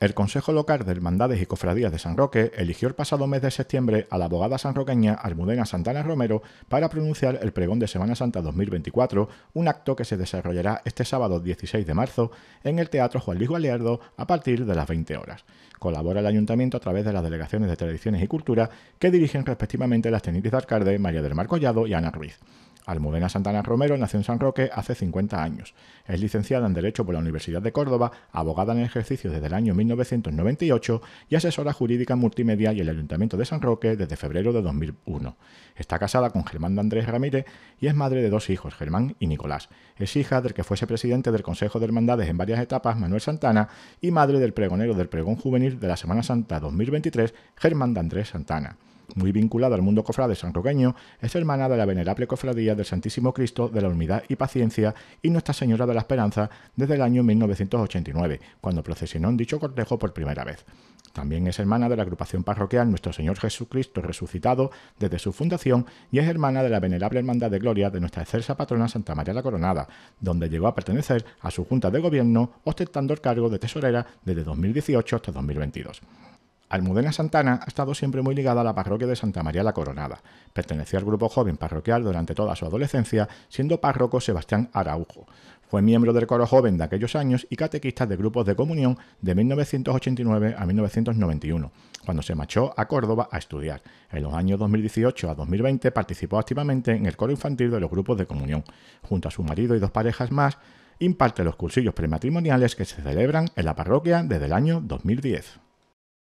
El Consejo Local de Hermandades y Cofradías de San Roque eligió el pasado mes de septiembre a la abogada sanroqueña Almudena Santana Romero para pronunciar el pregón de Semana Santa 2024, un acto que se desarrollará este sábado 16 de marzo en el Teatro Juan Luis Galeardo a partir de las 20 horas. Colabora el Ayuntamiento a través de las delegaciones de Tradiciones y Cultura que dirigen respectivamente las tenistas de alcalde María del Mar Collado y Ana Ruiz. Almudena Santana Romero nació en San Roque hace 50 años. Es licenciada en Derecho por la Universidad de Córdoba, abogada en ejercicio desde el año 1998 y asesora jurídica multimedia y el Ayuntamiento de San Roque desde febrero de 2001. Está casada con Germán de Andrés Ramírez y es madre de dos hijos, Germán y Nicolás. Es hija del que fuese presidente del Consejo de Hermandades en varias etapas, Manuel Santana, y madre del pregonero del pregón juvenil de la Semana Santa 2023, Germán de Andrés Santana muy vinculada al mundo cofrade roqueño es hermana de la venerable cofradía del Santísimo Cristo de la Humildad y Paciencia y Nuestra Señora de la Esperanza desde el año 1989, cuando procesionó en dicho cortejo por primera vez. También es hermana de la agrupación parroquial Nuestro Señor Jesucristo Resucitado desde su fundación y es hermana de la venerable Hermandad de Gloria de nuestra excelsa patrona Santa María la Coronada, donde llegó a pertenecer a su junta de gobierno ostentando el cargo de tesorera desde 2018 hasta 2022. Almudena Santana ha estado siempre muy ligada a la parroquia de Santa María la Coronada. Perteneció al grupo joven parroquial durante toda su adolescencia, siendo párroco Sebastián Araujo. Fue miembro del coro joven de aquellos años y catequista de grupos de comunión de 1989 a 1991, cuando se marchó a Córdoba a estudiar. En los años 2018 a 2020 participó activamente en el coro infantil de los grupos de comunión. Junto a su marido y dos parejas más, imparte los cursillos prematrimoniales que se celebran en la parroquia desde el año 2010.